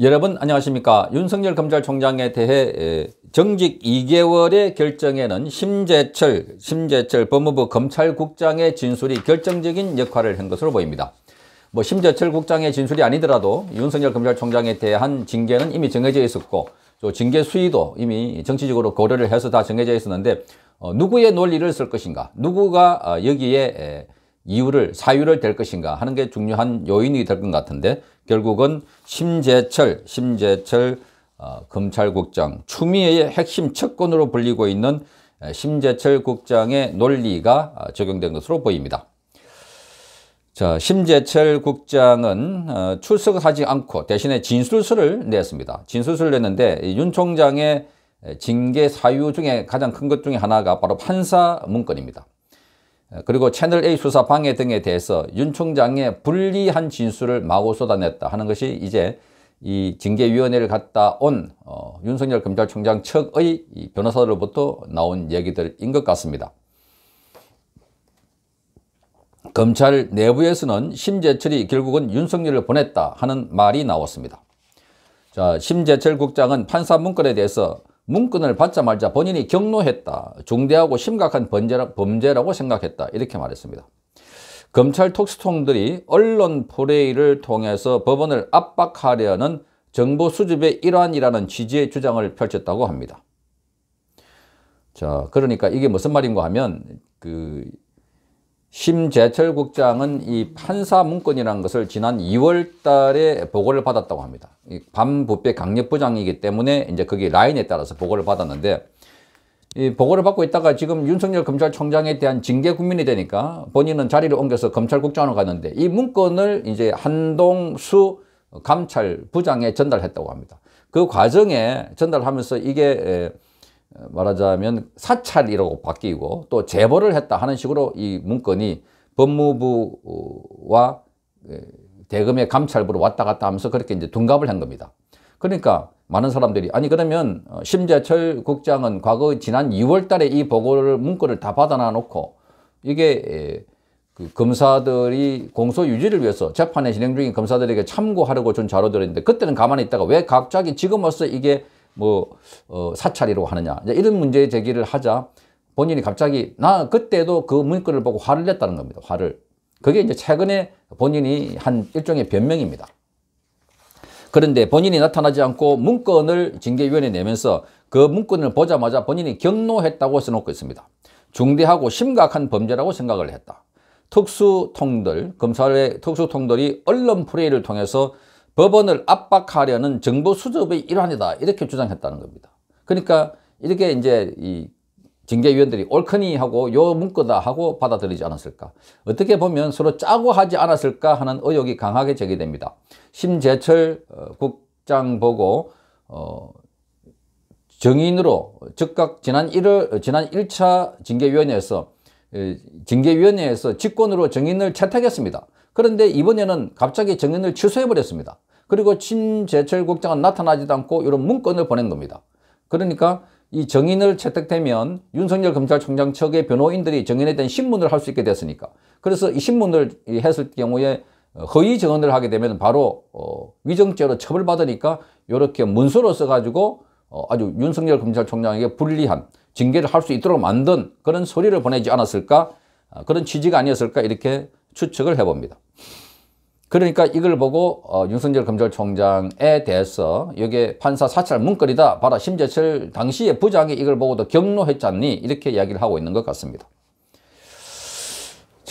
여러분 안녕하십니까 윤석열 검찰총장에 대해 정직 2개월의 결정에는 심재철, 심재철 법무부 검찰국장의 진술이 결정적인 역할을 한 것으로 보입니다. 뭐 심재철 국장의 진술이 아니더라도 윤석열 검찰총장에 대한 징계는 이미 정해져 있었고 또 징계 수위도 이미 정치적으로 고려를 해서 다 정해져 있었는데 어, 누구의 논리를 쓸 것인가 누구가 어, 여기에 에, 이유를 사유를 댈 것인가 하는 게 중요한 요인이 될 것 같은데 결국은 심재철, 심재철 어, 검찰국장, 추미애의 핵심 측권으로 불리고 있는 심재철 국장의 논리가 어, 적용된 것으로 보입니다. 자, 심재철 국장은 어, 출석하지 않고 대신에 진술서를 냈습니다. 진술서를 냈는데 윤 총장의 징계 사유 중에 가장 큰 것 중에 하나가 바로 판사 문건입니다. 어, 그리고 채널A 수사 방해 등에 대해서 윤 총장의 불리한 진술을 마구 쏟아냈다 하는 것이 이제 이 징계위원회를 갔다 온 어, 윤석열 검찰총장 측의 이 변호사로부터 나온 얘기들인 것 같습니다. 검찰 내부에서는 심재철이 결국은 윤석열을 보냈다 하는 말이 나왔습니다. 자, 심재철 국장은 판사 문건에 대해서 문건을 받자마자 본인이 경로했다. 중대하고 심각한 범죄라, 고 생각했다. 이렇게 말했습니다. 검찰 톡스통들이 언론 플레이를 통해서 법원을 압박하려는 정보 수집의 일환이라는 취지의 주장을 펼쳤다고 합니다. 자, 그러니까 이게 무슨 말인가 하면 그 심재철 국장은 이 판사 문건이라는 것을 지난 2월 달에 보고를 받았다고 합니다. 이 반부패 강력부장이기 때문에 이제 거기 라인에 따라서 보고를 받았는데 이 보고를 받고 있다가 지금 윤석열 검찰총장에 대한 징계 국민이 되니까 본인은 자리를 옮겨서 검찰국장으로 갔는데 이 문건을 이제 한동수 감찰부장에 전달했다고 합니다. 그 과정에 전달하면서 이게 에, 말하자면 사찰이라고 바뀌고 또 재벌을 했다 하는 식으로 이 문건이 법무부와 대금의 감찰부로 왔다 갔다 하면서 그렇게 이제 둔갑을 한 겁니다. 그러니까 많은 사람들이 아니 그러면 어, 심재철 국장은 과거 지난 2월 달에 이 보고를 문건을 다 받아놔 놓고 이게 그 검사들이 공소 유지를 위해서 재판에 진행 중인 검사들에게 참고하려고 준 자료들인데 그때는 가만히 있다가 왜 갑자기 지금 와서 이게 뭐 어, 사찰이라고 하느냐 이런 문제 제기를 하자 본인이 갑자기 나 그때도 그문건을 보고 화를 냈다는 겁니다. 화를. 그게 이제 최근에 본인이 한 일종의 변명입니다. 그런데 본인이 나타나지 않고 문건을 징계위원회 내면서 그 문건을 보자마자 본인이 경로했다고 써놓고 있습니다. 중대하고 심각한 범죄라고 생각을 했다. 특수통들, 검찰의 특수통들이 언론 프레이를 통해서 법원을 압박하려는 정보 수집의 일환이다 이렇게 주장했다는 겁니다. 그러니까 이렇게 이제 이 징계위원들이 옳거니 하고 요 문구다 하고 받아들이지 않았을까 어떻게 보면 서로 짜고 하지 않았을까 하는 의혹이 강하게 제기됩니다. 심재철 어, 국장 보고 어, 정인으로 즉각 지난 1월 어, 지난 1차 징계위원회에서 징계위원회에서 직권으로 증인을 채택했습니다. 그런데 이번에는 갑자기 증인을 취소해버렸습니다. 그리고 친재철 국장은 나타나지도 않고 이런 문건을 보낸 겁니다. 그러니까 이증인을 채택되면 윤석열 검찰총장 측의 변호인들이 증인에 대한 신문을 할 수 있게 됐으니까 그래서 이 신문을 했을 경우에 허위 증언을 하게 되면 바로 어, 위정죄로 처벌받으니까 이렇게 문서로 써가지고 어, 아주 윤석열 검찰총장에게 불리한 징계를 할 수 있도록 만든 그런 소리를 보내지 않았을까 아, 그런 취지가 아니었을까 이렇게 추측을 해봅니다. 그러니까 이걸 보고 어, 윤석열 검찰총장에 대해서 이게 판사 사찰 문거리다 봐라 심재철 당시의 부장이 이걸 보고도 경로했잖니 이렇게 이야기를 하고 있는 것 같습니다.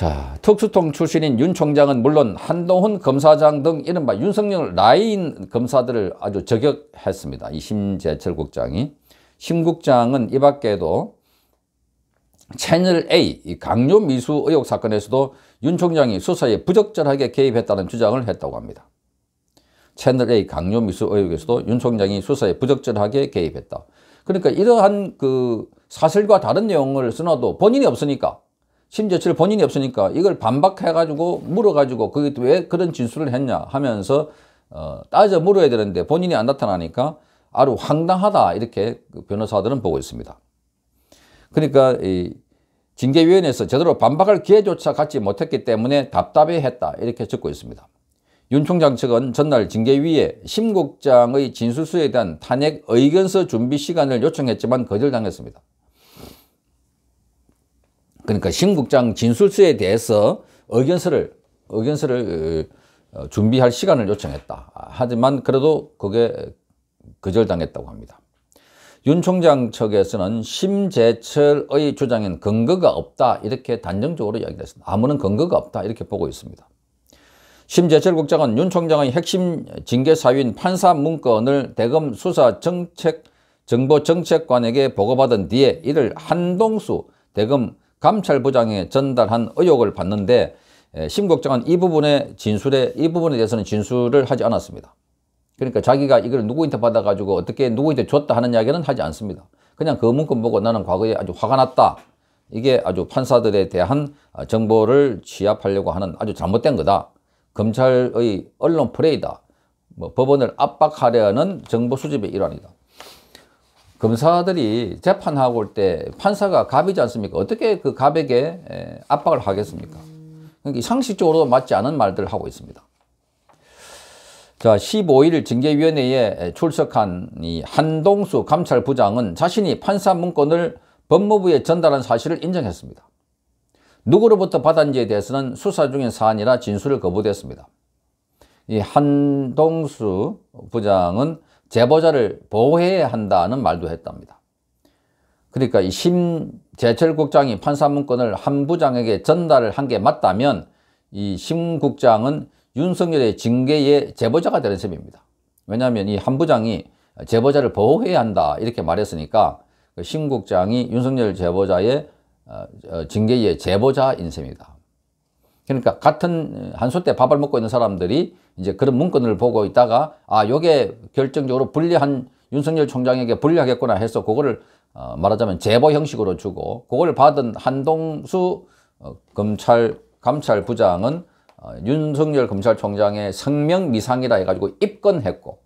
자, 특수통 출신인 윤 총장은 물론 한동훈 검사장 등 이른바 윤석열 라인 검사들을 아주 저격했습니다. 이심재철 국장이. 심 국장은 이 밖에도 채널A 강요 미수 의혹 사건에서도 윤 총장이 수사에 부적절하게 개입했다는 주장을 했다고 합니다. 채널A 강요 미수 의혹에서도 윤 총장이 수사에 부적절하게 개입했다. 그러니까 이러한 그 사실과 다른 내용을 쓰나도 본인이 없으니까 심지어 본인이 없으니까 이걸 반박해가지고 물어가지고 그게 왜 그런 진술을 했냐 하면서 어, 따져 물어야 되는데 본인이 안 나타나니까 아주 황당하다 이렇게 그 변호사들은 보고 있습니다. 그러니까 이 징계위원회에서 제대로 반박할 기회조차 갖지 못했기 때문에 답답해했다 이렇게 적고 있습니다. 윤 총장 측은 전날 징계위에 심 국장의 진술서에 대한 탄핵 의견서 준비 시간을 요청했지만 거절당했습니다. 그러니까 신국장 진술서에 대해서 의견서를 의견서를 어, 준비할 시간을 요청했다. 하지만 그래도 그게 거절당했다고 합니다. 윤 총장 측에서는 심재철의 주장엔 근거가 없다 이렇게 단정적으로 이야기했습니다. 아무런 근거가 없다 이렇게 보고 있습니다. 심재철 국장은 윤 총장의 핵심 징계 사유인 판사 문건을 대검 수사 정책 정보 정책관에게 보고받은 뒤에 이를 한동수 대검 감찰부장에 전달한 의혹을 봤는데 심국장은 이 부분에 진술에 이 부분에 대해서는 진술을 하지 않았습니다. 그러니까 자기가 이걸 누구한테 받아가지고 어떻게 누구한테 줬다 하는 이야기는 하지 않습니다. 그냥 그 문건 보고 나는 과거에 아주 화가 났다. 이게 아주 판사들에 대한 아, 정보를 취합하려고 하는 아주 잘못된 거다. 검찰의 언론 플레이다. 뭐 법원을 압박하려는 정보 수집의 일환이다. 검사들이 재판하고 올 때 판사가 갑이지 않습니까? 어떻게 그 갑에게 압박을 하겠습니까? 그러니까 상식적으로도 맞지 않은 말들을 하고 있습니다. 자, 15일 징계위원회에 출석한 이 한동수 감찰부장은 자신이 판사 문건을 법무부에 전달한 사실을 인정했습니다. 누구로부터 받았는지에 대해서는 수사 중인 사안이라 진술을 거부됐습니다. 이 한동수 부장은 제보자를 보호해야 한다는 말도 했답니다. 그러니까 이 심재철 국장이 판사문건을 한 부장에게 전달을 한 게 맞다면 이 심 국장은 윤석열의 징계의 제보자가 되는 셈입니다. 왜냐하면 이 한 부장이 제보자를 보호해야 한다 이렇게 말했으니까 그 심 국장이 윤석열 제보자의 어, 징계의 제보자인 셈이다. 그러니까 같은 한솥 때 밥을 먹고 있는 사람들이 이제 그런 문건을 보고 있다가 아 요게 결정적으로 불리한 윤석열 총장에게 불리하겠구나 해서 그거를 어, 말하자면 제보 형식으로 주고 그걸 받은 한동수 어, 검찰 감찰부장은 어, 윤석열 검찰총장의 성명 미상이라 해가지고 입건했고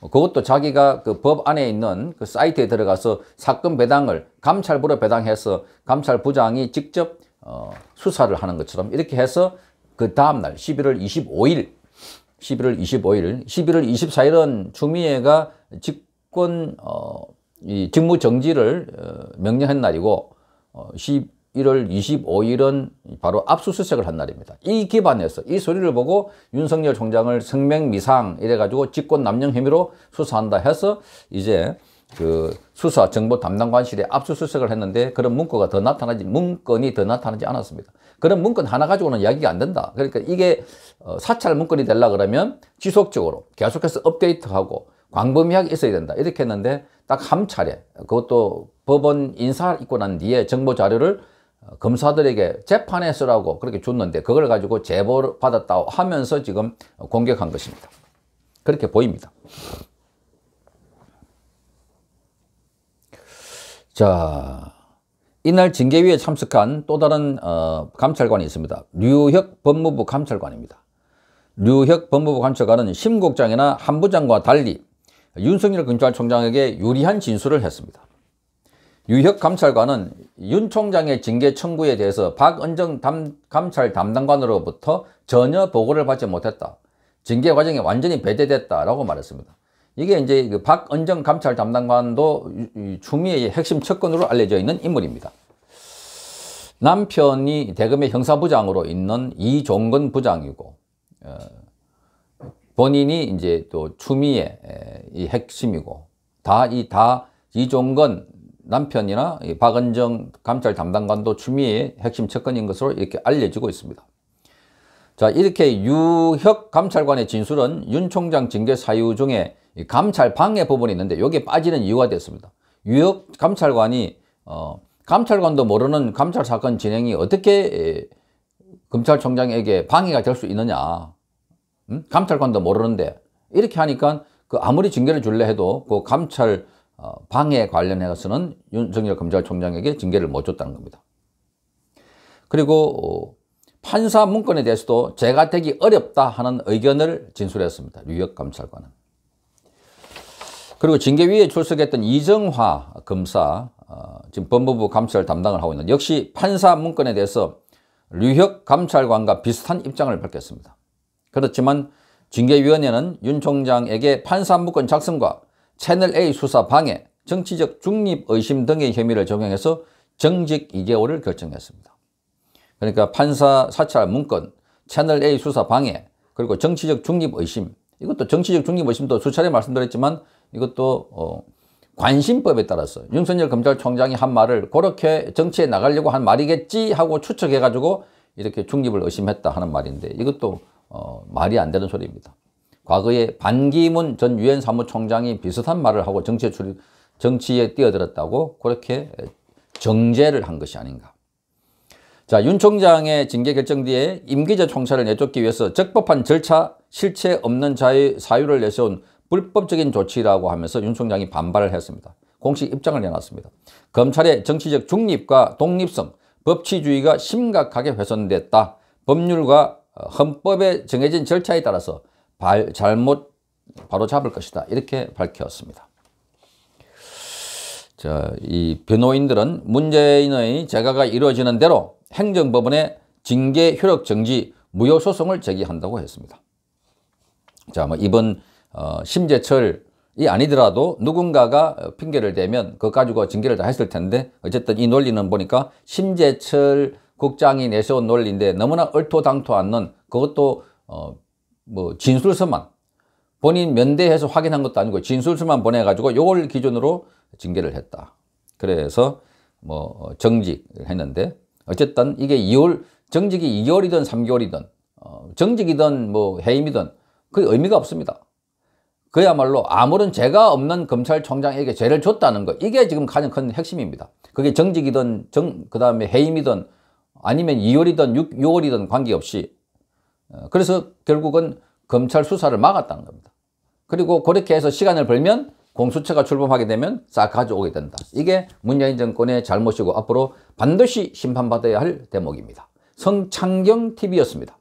어, 그것도 자기가 그 법 안에 있는 그 사이트에 들어가서 사건 배당을 감찰부로 배당해서 감찰부장이 직접 어, 수사를 하는 것처럼 이렇게 해서 그 다음날 11월 25일 11월 25일 11월 24일은 추미애가 직권 어, 이 직무 정지를 어, 명령한 날이고 어, 11월 25일은 바로 압수수색을 한 날입니다. 이 기반에서 이 소리를 보고 윤석열 총장을 성명미상 이래가지고 직권 남용 혐의로 수사한다 해서 이제 그 수사 정보 담당 관실에 압수수색을 했는데 그런 문건가 더 나타나지 문건이 더 나타나지 않았습니다. 그런 문건 하나 가지고는 이야기가 안 된다. 그러니까 이게 어, 사찰 문건이 되려 그러면 지속적으로 계속해서 업데이트하고 광범위하게 있어야 된다. 이렇게 했는데 딱 한 차례 그것도 법원 인사 있고 난 뒤에 정보 자료를 어, 검사들에게 재판에 쓰라고 그렇게 줬는데 그걸 가지고 제보를 받았다고 하면서 지금 공격한 것입니다. 그렇게 보입니다. 자, 이날 징계위에 참석한 또 다른 어, 감찰관이 있습니다. 류혁 법무부 감찰관입니다. 류혁 법무부 감찰관은 심국장이나 한부장과 달리 윤석열 검찰총장에게 유리한 진술을 했습니다. 류혁 감찰관은 윤 총장의 징계 청구에 대해서 박은정 담, 감찰 담당관으로부터 전혀 보고를 받지 못했다. 징계 과정에 완전히 배제됐다라고 말했습니다. 이게 이제 그박은정 감찰 담당관도 추미애의 핵심 측근으로 알려져 있는 인물입니다. 남편이 대검의 형사부장으로 있는 이종근 부장이고 어, 본인이 이제 또 추미애 이 핵심이고 다 이 다 이종근 남편이나 이 박은정 감찰 담당관도 추미애의 핵심 측근인 것으로 이렇게 알려지고 있습니다. 자 이렇게 유혁 감찰관의 진술은 윤 총장 징계 사유 중에 감찰 방해 부분이 있는데 여기에 빠지는 이유가 됐습니다. 유역 감찰관이 어, 감찰관도 모르는 감찰 사건 진행이 어떻게 검찰총장에게 방해가 될 수 있느냐 음? 감찰관도 모르는데 이렇게 하니까 그 아무리 징계를 줄래 해도 그 감찰 어, 방해 관련해서는 윤석열 검찰총장에게 징계를 못 줬다는 겁니다. 그리고 어, 판사 문건에 대해서도 재가 되기 어렵다 하는 의견을 진술했습니다. 뉴욕 감찰관은. 그리고 징계위에 출석했던 이정화 검사, 어, 지금 법무부 감찰 담당을 하고 있는 역시 판사 문건에 대해서 류혁 감찰관과 비슷한 입장을 밝혔습니다. 그렇지만 징계위원회는 윤 총장에게 판사 문건 작성과 채널A 수사 방해, 정치적 중립 의심 등의 혐의를 적용해서 정직 2개월을 결정했습니다. 그러니까 판사 사찰 문건, 채널A 수사 방해, 그리고 정치적 중립 의심, 이것도 정치적 중립 의심도 수차례 말씀드렸지만 이것도 어, 관심법에 따라서 윤석열 검찰총장이 한 말을 그렇게 정치에 나가려고 한 말이겠지 하고 추측해가지고 이렇게 중립을 의심했다 하는 말인데 이것도 어, 말이 안 되는 소리입니다. 과거에 반기문 전 유엔 사무총장이 비슷한 말을 하고 정치에, 출, 정치에 뛰어들었다고 그렇게 정제를 한 것이 아닌가. 자, 윤 총장의 징계 결정 뒤에 임기제 총사를 내쫓기 위해서 적법한 절차, 실체 없는 자유, 사유를 내세운 불법적인 조치라고 하면서 윤 총장이 반발을 했습니다. 공식 입장을 내놨습니다. 검찰의 정치적 중립과 독립성, 법치주의가 심각하게 훼손됐다. 법률과 어, 헌법에 정해진 절차에 따라서 발, 잘못 바로 잡을 것이다. 이렇게 밝혔습니다. 자, 이 변호인들은 문재인의 재가가 이루어지는 대로 행정법원의 징계 효력 정지 무효 소송을 제기한다고 했습니다. 자, 뭐 이번 어, 심재철이 아니더라도 누군가가 핑계를 대면 그거 가지고 징계를 다 했을 텐데 어쨌든 이 논리는 보니까 심재철 국장이 내세운 논리인데 너무나 얼토당토 않는 그것도 어, 뭐 진술서만 본인 면대해서 확인한 것도 아니고 진술서만 보내가지고 요걸 기준으로 징계를 했다. 그래서 뭐 어, 정직 을 했는데 어쨌든 이게 2월 정직이 2월이든 3개월이든 어, 정직이든 뭐 해임이든 그 의미가 없습니다. 그야말로 아무런 죄가 없는 검찰총장에게 죄를 줬다는 거 이게 지금 가장 큰 핵심입니다. 그게 정직이든 정, 그 다음에 해임이든 아니면 2월이든 6, 6월이든 관계없이 어, 그래서 결국은 검찰 수사를 막았다는 겁니다. 그리고 그렇게 해서 시간을 벌면 공수처가 출범하게 되면 싹 가져오게 된다. 이게 문재인 정권의 잘못이고 앞으로 반드시 심판받아야 할 대목입니다. 성창경 TV였습니다.